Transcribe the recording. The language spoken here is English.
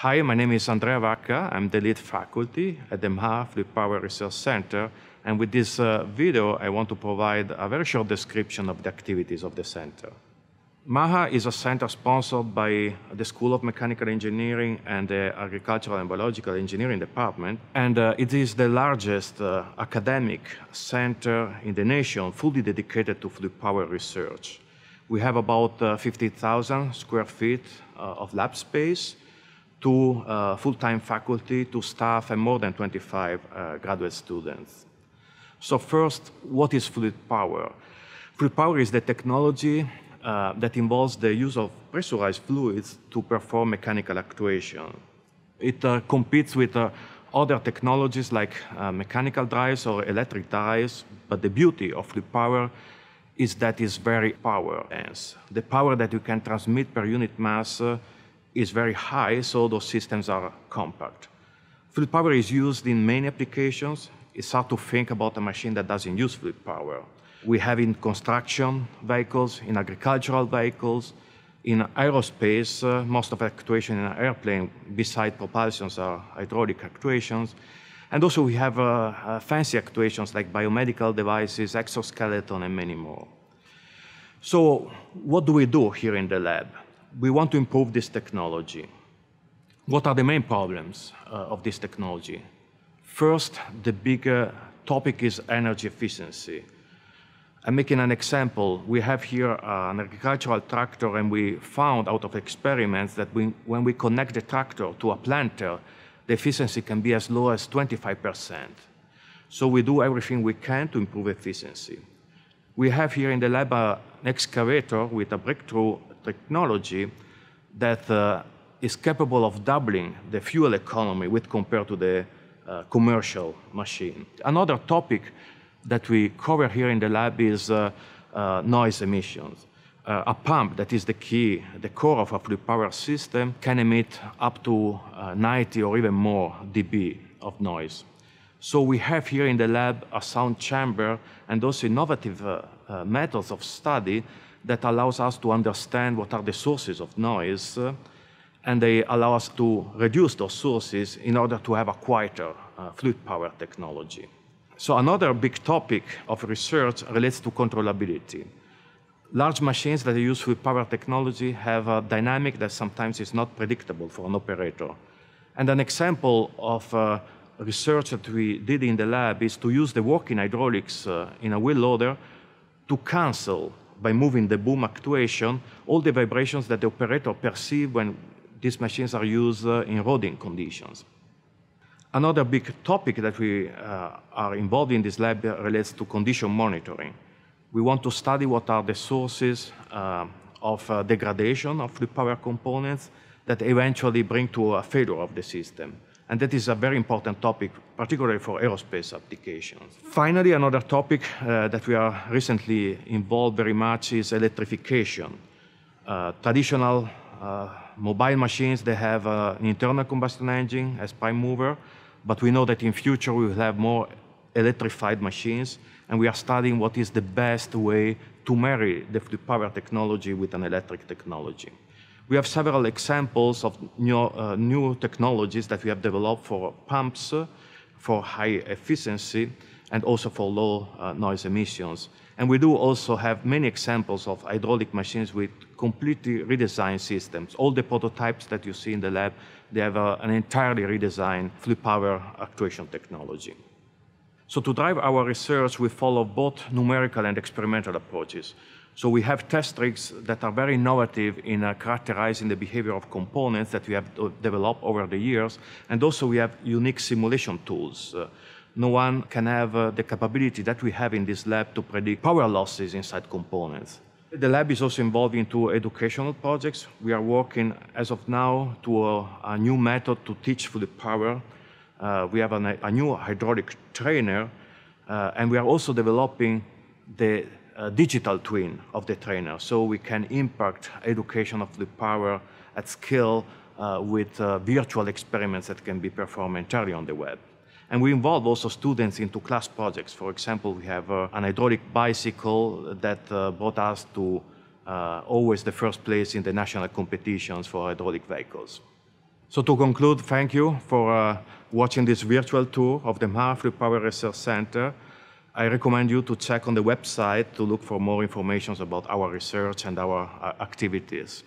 Hi, my name is Andrea Vacca. I'm the lead faculty at the MHA Fluid Power Research Center. And with this uh, video, I want to provide a very short description of the activities of the center. MAHA is a center sponsored by the School of Mechanical Engineering and the Agricultural and Biological Engineering Department, and uh, it is the largest uh, academic center in the nation fully dedicated to fluid power research. We have about uh, 50,000 square feet uh, of lab space, to uh, full-time faculty, to staff, and more than 25 uh, graduate students. So first, what is fluid power? Fluid power is the technology uh, that involves the use of pressurized fluids to perform mechanical actuation. It uh, competes with uh, other technologies like uh, mechanical drives or electric drives, but the beauty of fluid power is that it's very power dense. The power that you can transmit per unit mass is very high, so those systems are compact. Fluid power is used in many applications. It's hard to think about a machine that doesn't use fluid power. We have in construction vehicles, in agricultural vehicles, in aerospace, uh, most of actuation in an airplane, besides propulsions, are hydraulic actuations. And also we have uh, uh, fancy actuations like biomedical devices, exoskeleton, and many more. So what do we do here in the lab? we want to improve this technology. What are the main problems uh, of this technology? First, the bigger topic is energy efficiency. I'm making an example. We have here uh, an agricultural tractor, and we found out of experiments that we, when we connect the tractor to a planter, the efficiency can be as low as 25%. So we do everything we can to improve efficiency. We have here in the lab uh, an excavator with a breakthrough technology that uh, is capable of doubling the fuel economy with compared to the uh, commercial machine. Another topic that we cover here in the lab is uh, uh noise emissions. Uh, a pump that is the key, the core of a fluid power system can emit up to uh, 90 or even more dB of noise. So we have here in the lab a sound chamber and also innovative methods of study that allows us to understand what are the sources of noise, uh, and they allow us to reduce those sources in order to have a quieter uh, fluid power technology. So another big topic of research relates to controllability. Large machines that use fluid power technology have a dynamic that sometimes is not predictable for an operator. And an example of uh, research that we did in the lab is to use the working hydraulics uh, in a wheel loader to cancel by moving the boom actuation, all the vibrations that the operator perceive when these machines are used uh, in roading conditions. Another big topic that we uh, are involved in this lab uh, relates to condition monitoring. We want to study what are the sources uh, of uh, degradation of the power components that eventually bring to a failure of the system. And that is a very important topic, particularly for aerospace applications. Finally, another topic uh, that we are recently involved very much is electrification. Uh, traditional uh, mobile machines, they have uh, an internal combustion engine as prime mover, but we know that in future we will have more electrified machines, and we are studying what is the best way to marry the power technology with an electric technology. We have several examples of new, uh, new technologies that we have developed for pumps, for high efficiency, and also for low uh, noise emissions. And we do also have many examples of hydraulic machines with completely redesigned systems. All the prototypes that you see in the lab, they have uh, an entirely redesigned fluid power actuation technology. So to drive our research, we follow both numerical and experimental approaches. So we have test rigs that are very innovative in uh, characterizing the behavior of components that we have developed over the years. And also we have unique simulation tools. Uh, no one can have uh, the capability that we have in this lab to predict power losses inside components. The lab is also involved into educational projects. We are working, as of now, to a, uh, a new method to teach through the power uh, we have an, a new hydraulic trainer, uh, and we are also developing the uh, digital twin of the trainer, so we can impact education of the power at scale uh, with uh, virtual experiments that can be performed entirely on the web. And we involve also students into class projects. For example, we have uh, an hydraulic bicycle that brought us to always the first place in the national competitions for hydraulic vehicles. So to conclude, thank you for uh, watching this virtual tour of the Mara Power Research Center. I recommend you to check on the website to look for more information about our research and our uh, activities.